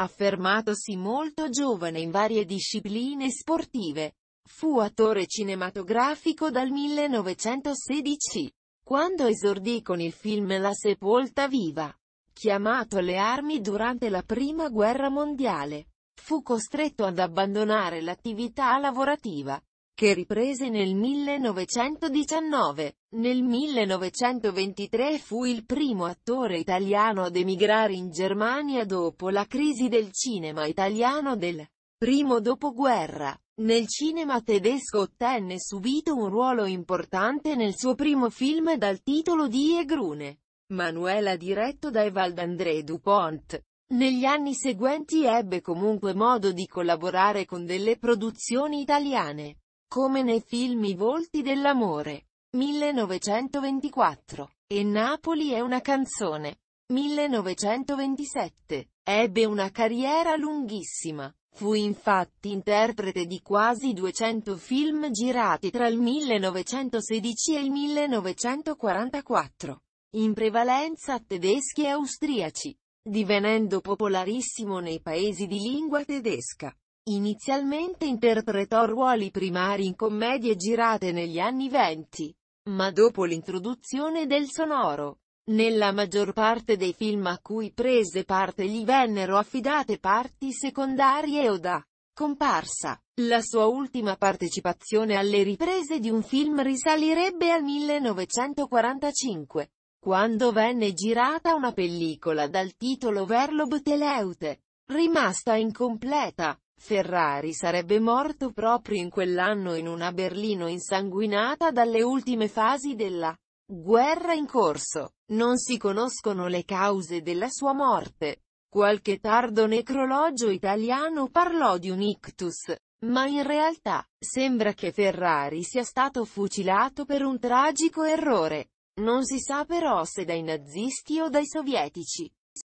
Affermatosi molto giovane in varie discipline sportive, fu attore cinematografico dal 1916, quando esordì con il film La sepolta viva. Chiamato alle armi durante la Prima Guerra Mondiale, fu costretto ad abbandonare l'attività lavorativa che riprese nel 1919. Nel 1923 fu il primo attore italiano ad emigrare in Germania dopo la crisi del cinema italiano del primo dopoguerra. Nel cinema tedesco ottenne subito un ruolo importante nel suo primo film dal titolo di Egrune. Manuela diretto da Evald André Dupont. Negli anni seguenti ebbe comunque modo di collaborare con delle produzioni italiane come nei film I volti dell'amore, 1924, e Napoli è una canzone, 1927, ebbe una carriera lunghissima. Fu infatti interprete di quasi 200 film girati tra il 1916 e il 1944, in prevalenza tedeschi e austriaci, divenendo popolarissimo nei paesi di lingua tedesca. Inizialmente interpretò ruoli primari in commedie girate negli anni venti, ma dopo l'introduzione del sonoro, nella maggior parte dei film a cui prese parte gli vennero affidate parti secondarie o da comparsa. La sua ultima partecipazione alle riprese di un film risalirebbe al 1945, quando venne girata una pellicola dal titolo Verlob Teleute, rimasta incompleta. Ferrari sarebbe morto proprio in quell'anno in una Berlino insanguinata dalle ultime fasi della guerra in corso. Non si conoscono le cause della sua morte. Qualche tardo necrologio italiano parlò di un ictus, ma in realtà, sembra che Ferrari sia stato fucilato per un tragico errore. Non si sa però se dai nazisti o dai sovietici.